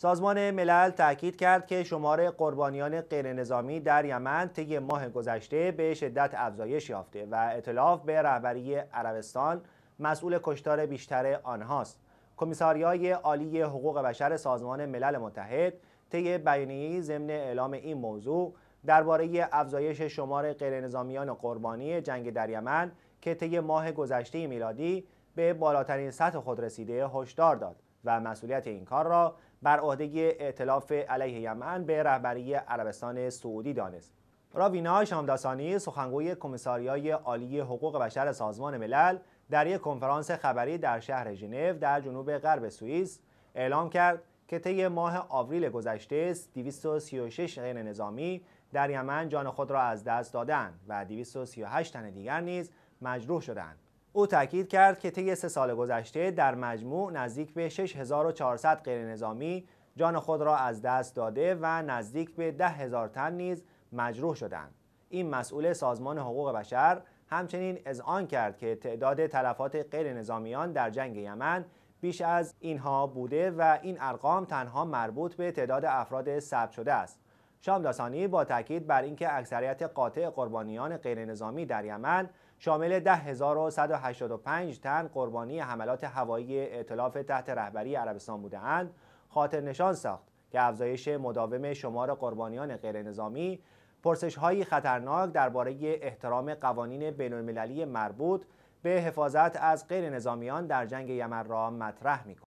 سازمان ملل تاکید کرد که شمار قربانیان غیرنظامی در یمن طی ماه گذشته به شدت افزایش یافته و اطلاف به رهبری عربستان مسئول کشتار بیشتر آنهاست. کمیساریای عالی حقوق بشر سازمان ملل متحد طی بیانیه‌ای ضمن اعلام این موضوع درباره افزایش شمار غیرنظامیان قربانی جنگ در یمن که طی ماه گذشته میلادی به بالاترین سطح خود رسیده هشدار داد. و مسئولیت این کار را بر عهده اعتلاف علیه یمن به رهبری عربستان سعودی دانست راوینا شامداسانی سخنگوی کمیساریای عالی حقوق بشر سازمان ملل در یک کنفرانس خبری در شهر ژنو در جنوب غرب سوئیس اعلام کرد که طی ماه آوریل گذشته 236 غیر نظامی در یمن جان خود را از دست دادند و 238 تن دیگر نیز مجروح شدند. او تاکید کرد که طی سه سال گذشته در مجموع نزدیک به 6400 نظامی جان خود را از دست داده و نزدیک به 10,000 تن نیز مجروح شدند این مسئول سازمان حقوق بشر همچنین آن کرد که تعداد تلفات غیر نظامیان در جنگ یمن بیش از اینها بوده و این ارقام تنها مربوط به تعداد افراد ثبت شده است شامداسانی با تاکید بر اینکه اکثریت قاطع قربانیان غیرنظامی در یمن شامل 10185 تن قربانی حملات هوایی ائتلاف تحت رهبری عربستان بودند، خاطر نشان ساخت که افزایش مداوم شمار قربانیان نظامی، پرسش های خطرناک درباره احترام قوانین بین المللی مربوط به حفاظت از غیر نظامیان در جنگ یمن را مطرح می